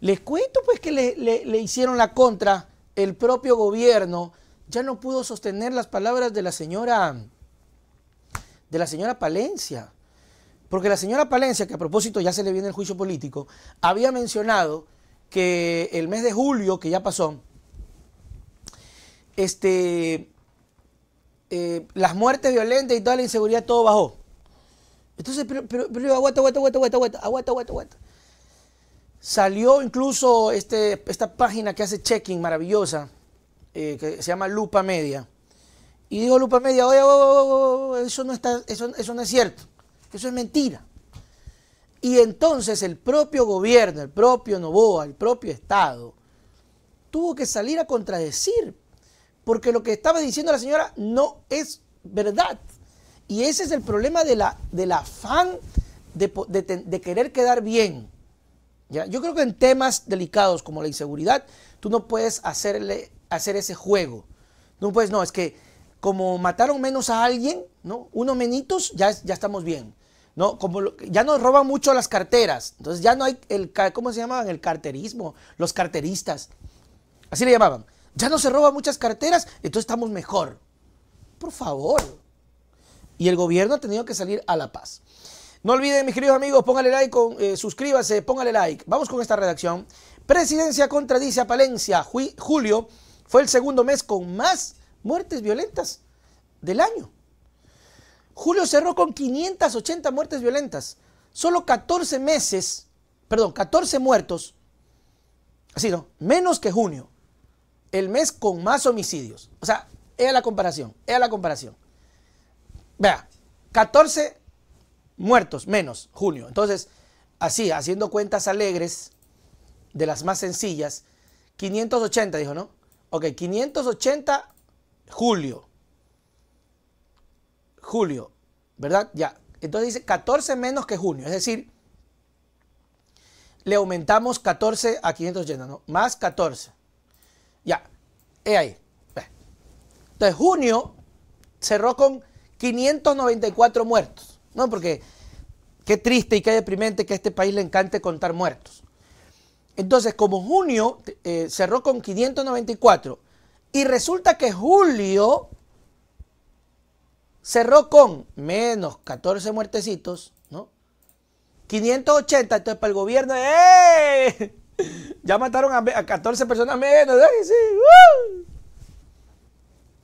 Les cuento pues que le, hicieron la contra el propio gobierno. Ya no pudo sostener las palabras de la señora de la señora Palencia. Porque la señora Palencia, que a propósito ya se le viene el juicio político, había mencionado que el mes de julio, que ya pasó, este, eh, las muertes violentas y toda la inseguridad, todo bajó. Entonces, pero, aguanta, aguanta, aguanta, aguanta, aguanta, aguanta. Salió incluso este, esta página que hace checking maravillosa, eh, que se llama Lupa Media. Y digo, Lupa Media, oye, oh, oh, oh, eso, no está, eso, no es cierto, eso es mentira. Y entonces el propio gobierno, el propio Novoa, el propio Estado, tuvo que salir a contradecir, porque lo que estaba diciendo la señora no es verdad. Y ese es el problema del la, de afán de querer quedar bien yo creo que en temas delicados como la inseguridad, tú no puedes hacerle, hacer ese juego. No puedes, no, es que como mataron menos a alguien, ¿no? Unos menitos, ya, ya estamos bien. No, como ya nos roban mucho las carteras. Entonces ya no hay el ¿cómo se llamaban? El carterismo, los carteristas. Así le llamaban. Ya no se roban muchas carteras, entonces estamos mejor. Por favor. Y el gobierno ha tenido que salir a la paz. No olviden, mis queridos amigos, póngale like, eh, suscríbase, póngale like. Vamos con esta redacción. Presidencia contradice a Palencia. Julio fue el segundo mes con más muertes violentas del año. Julio cerró con 580 muertes violentas. Solo 14 meses, perdón, 14 muertos. Así no, menos que junio. El mes con más homicidios. O sea, era la comparación, era la comparación. Vea, 14 muertos menos junio. Entonces, así, haciendo cuentas alegres de las más sencillas, 580 dijo, ¿no? Ok, 580 julio. Julio, ¿verdad? Ya. Entonces dice 14 menos que junio, es decir, le aumentamos 14 a 580, ¿no? Más 14. Ya, es ahí. Entonces, junio cerró con 594 muertos. No, porque qué triste y qué deprimente que a este país le encante contar muertos. Entonces, como junio eh, cerró con 594 y resulta que julio cerró con menos 14 muertecitos, ¿no? 580, entonces para el gobierno, ¡eh! Ya mataron a, 14 personas menos,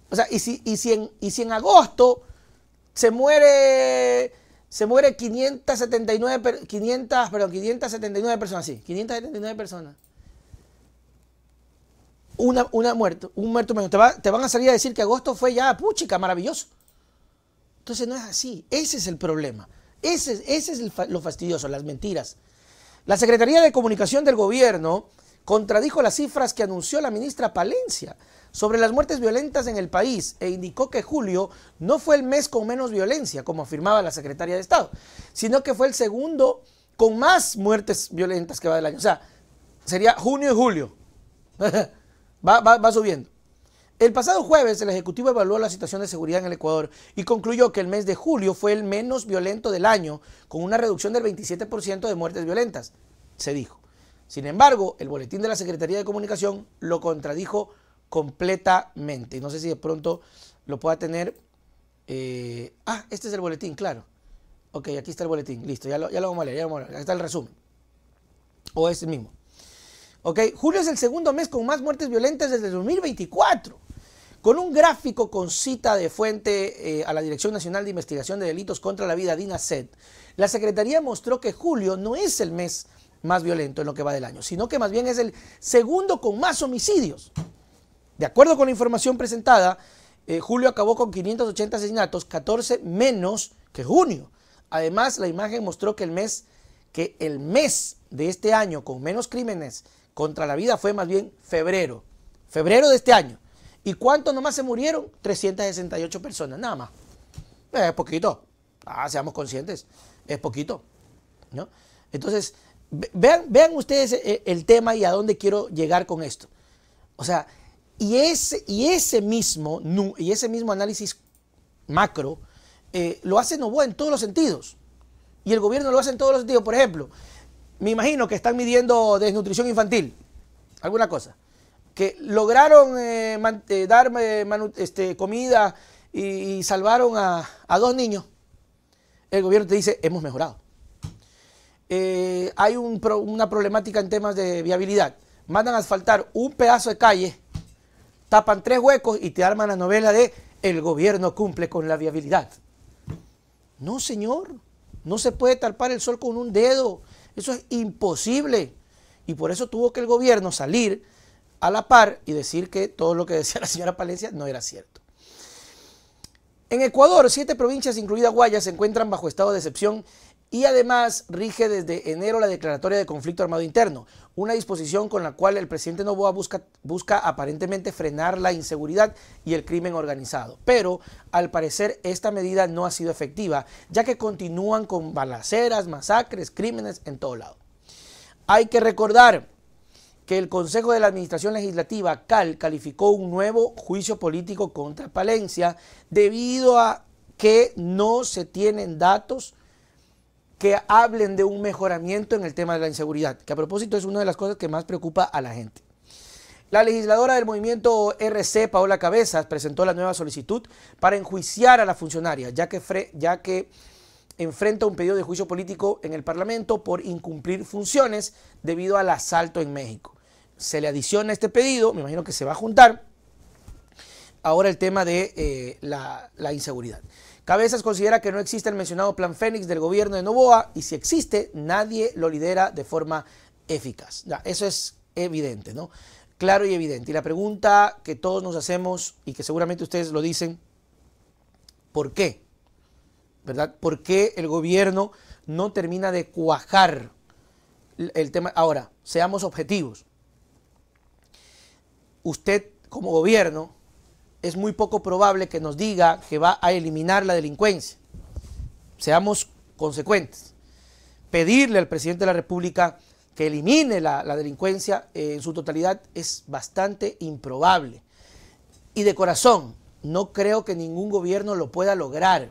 O sea, y y y si en agosto se muere se muere 579, 500, 579 personas, sí, 579 personas. Una, una muerto, un muerto Te, van a salir a decir que agosto fue ya, puchica, maravilloso. Entonces no es así, ese es el problema, ese, ese es lo fastidioso, las mentiras. La Secretaría de Comunicación del Gobierno contradijo las cifras que anunció la ministra Palencia sobre las muertes violentas en el país e indicó que julio no fue el mes con menos violencia, como afirmaba la secretaria de Estado, sino que fue el segundo con más muertes violentas que va del año. O sea, sería junio y julio. va, subiendo. El pasado jueves, el Ejecutivo evaluó la situación de seguridad en el Ecuador y concluyó que el mes de julio fue el menos violento del año, con una reducción del 27% de muertes violentas, se dijo. Sin embargo, el boletín de la Secretaría de Comunicación lo contradijo completamente. no sé si de pronto lo pueda tener. Eh, ah, este es el boletín, claro. Ok, aquí está el boletín, listo, ya lo, vamos a leer, ya vamos a leer. Aquí está el resumen. O es este el mismo. Ok, julio es el segundo mes con más muertes violentas desde 2024. Con un gráfico con cita de fuente eh, a la Dirección Nacional de Investigación de Delitos contra la Vida, sed la Secretaría mostró que julio no es el mes más violento en lo que va del año, sino que más bien es el segundo con más homicidios. De acuerdo con la información presentada, eh, julio acabó con 580 asesinatos, 14 menos que junio. Además, la imagen mostró que el mes que el mes de este año con menos crímenes contra la vida fue más bien febrero, febrero de este año. ¿Y cuántos nomás se murieron? 368 personas, nada más. Eh, es poquito. Ah, seamos conscientes, es poquito. ¿no? Entonces, Vean, ustedes eh, el tema y a dónde quiero llegar con esto. O sea, y ese, y ese, mismo, y ese mismo análisis macro eh, lo hace Novoa en todos los sentidos. Y el gobierno lo hace en todos los sentidos. Por ejemplo, me imagino que están midiendo desnutrición infantil, alguna cosa. Que lograron eh, darme este, comida y, salvaron a, a dos niños. El gobierno te dice, hemos mejorado. Eh, hay una problemática en temas de viabilidad. Mandan a asfaltar un pedazo de calle, tapan tres huecos y te arman la novela de el gobierno cumple con la viabilidad. No, señor, no se puede tapar el sol con un dedo. Eso es imposible. Y por eso tuvo que el gobierno salir a la par y decir que todo lo que decía la señora Palencia no era cierto. En Ecuador, siete provincias, incluida Guaya, se encuentran bajo estado de excepción y además rige desde enero la Declaratoria de Conflicto Armado Interno, una disposición con la cual el presidente Novoa busca, aparentemente frenar la inseguridad y el crimen organizado. Pero al parecer esta medida no ha sido efectiva, ya que continúan con balaceras, masacres, crímenes en todo lado. Hay que recordar que el Consejo de la Administración Legislativa, CAL, calificó un nuevo juicio político contra Palencia debido a que no se tienen datos que hablen de un mejoramiento en el tema de la inseguridad, que a propósito es una de las cosas que más preocupa a la gente. La legisladora del movimiento RC, Paola Cabezas, presentó la nueva solicitud para enjuiciar a la funcionaria, ya que, ya que enfrenta un pedido de juicio político en el Parlamento por incumplir funciones debido al asalto en México. Se le adiciona este pedido, me imagino que se va a juntar ahora el tema de eh, la inseguridad. Cabezas considera que no existe el mencionado plan Fénix del gobierno de Novoa y si existe, nadie lo lidera de forma eficaz. Ya, eso es evidente, ¿no? Claro y evidente. Y la pregunta que todos nos hacemos y que seguramente ustedes lo dicen, ¿por qué? ¿Verdad? ¿Por qué el gobierno no termina de cuajar el tema? Ahora, seamos objetivos. Usted como gobierno es muy poco probable que nos diga que va a eliminar la delincuencia. Seamos consecuentes. Pedirle al presidente de la República que elimine la, delincuencia en su totalidad es bastante improbable. Y de corazón, no creo que ningún gobierno lo pueda lograr.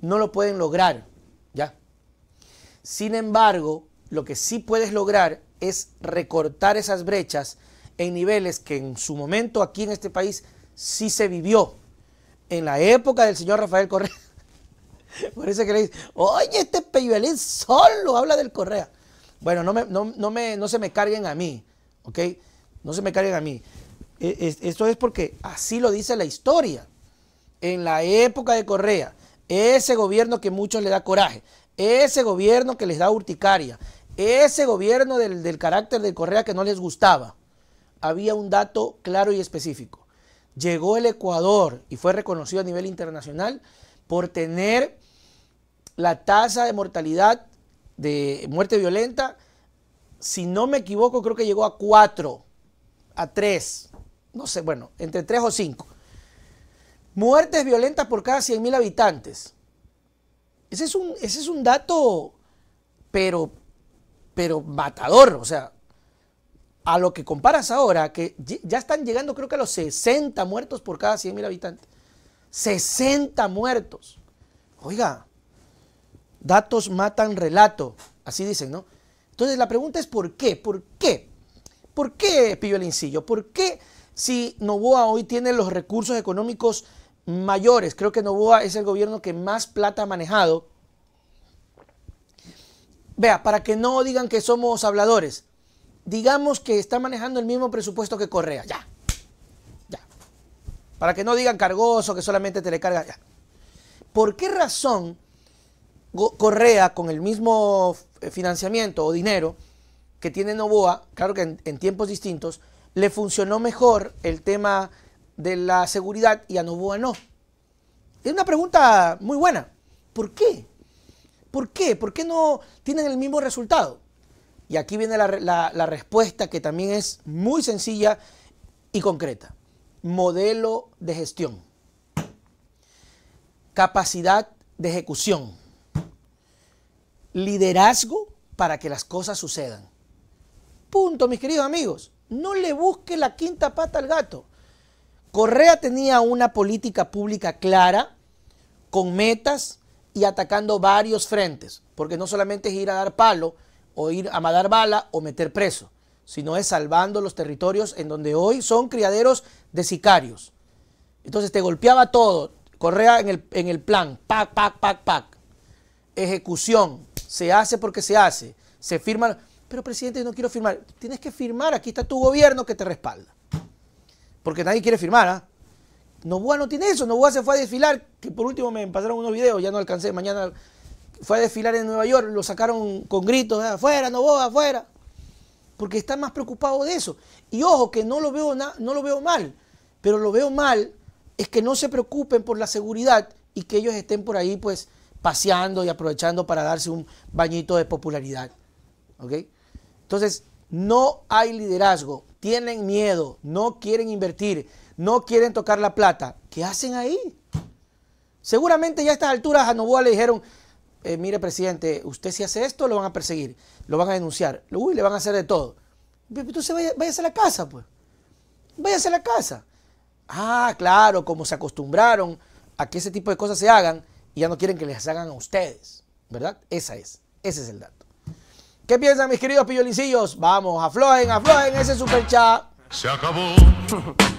No lo pueden lograr, ¿ya? Sin embargo, lo que sí puedes lograr es recortar esas brechas en niveles que en su momento aquí en este país si se vivió en la época del señor Rafael Correa. Por eso que le dice, oye, este Peyuelín solo habla del Correa. Bueno, no, me, no, no, se me carguen a mí, ¿ok? No se me carguen a mí. E, esto es porque así lo dice la historia. En la época de Correa, ese gobierno que muchos le da coraje, ese gobierno que les da urticaria, ese gobierno del carácter de Correa que no les gustaba, había un dato claro y específico llegó el Ecuador y fue reconocido a nivel internacional por tener la tasa de mortalidad de muerte violenta, si no me equivoco, creo que llegó a 4, a 3, no sé, bueno, entre tres o cinco. Muertes violentas por cada mil habitantes. Ese es, un, ese es un dato, pero, pero matador, o sea, a lo que comparas ahora, que ya están llegando creo que a los 60 muertos por cada 100 mil habitantes. 60 muertos. Oiga, datos matan relato, así dicen, ¿no? Entonces la pregunta es ¿por qué? ¿Por qué? ¿Por qué incillo? ¿Por qué si Novoa hoy tiene los recursos económicos mayores? Creo que Novoa es el gobierno que más plata ha manejado. Vea, para que no digan que somos habladores, digamos que está manejando el mismo presupuesto que Correa, ya. Ya. Para que no digan cargoso, que solamente te le carga, ya. ¿Por qué razón Correa, con el mismo eh, financiamiento o dinero que tiene Novoa, claro que en, en tiempos distintos, le funcionó mejor el tema de la seguridad y a Novoa no? Es una pregunta muy buena. ¿Por qué? ¿Por qué? ¿Por qué no tienen el mismo resultado? Y aquí viene la, respuesta que también es muy sencilla y concreta. Modelo de gestión. Capacidad de ejecución. Liderazgo para que las cosas sucedan. Punto, mis queridos amigos. No le busque la quinta pata al gato. Correa tenía una política pública clara, con metas y atacando varios frentes, porque no solamente es ir a dar palo, o ir a madar bala o meter preso, sino es salvando los territorios en donde hoy son criaderos de sicarios. Entonces te golpeaba todo, Correa en el, en el plan, pac, pac, pac, pac. Ejecución, se hace porque se hace, se firma, pero presidente, no quiero firmar. Tienes que firmar, aquí está tu gobierno que te respalda. Porque nadie quiere firmar, ¿ah? ¿eh? no tiene eso, Novoa se fue a desfilar, que por último me pasaron unos videos, ya no alcancé, mañana fue a desfilar en Nueva York, lo sacaron con gritos, ah, afuera, no afuera. Porque está más preocupado de eso. Y ojo, que no lo, veo no lo veo mal, pero lo veo mal es que no se preocupen por la seguridad y que ellos estén por ahí pues paseando y aprovechando para darse un bañito de popularidad. ¿Ok? Entonces, no hay liderazgo, tienen miedo, no quieren invertir, no quieren tocar la plata. ¿Qué hacen ahí? Seguramente ya a estas alturas a Novoa le dijeron, eh, mire presidente, usted si hace esto lo van a perseguir, lo van a denunciar, uy, le van a hacer de todo. Pues, entonces vaya, váyase a la casa, pues. Váyase a la casa. Ah, claro, como se acostumbraron a que ese tipo de cosas se hagan y ya no quieren que les hagan a ustedes, ¿verdad? Esa es, ese es el dato. ¿Qué piensan mis queridos pillolincillos? Vamos, aflojen, aflojen ese super chat. Se acabó.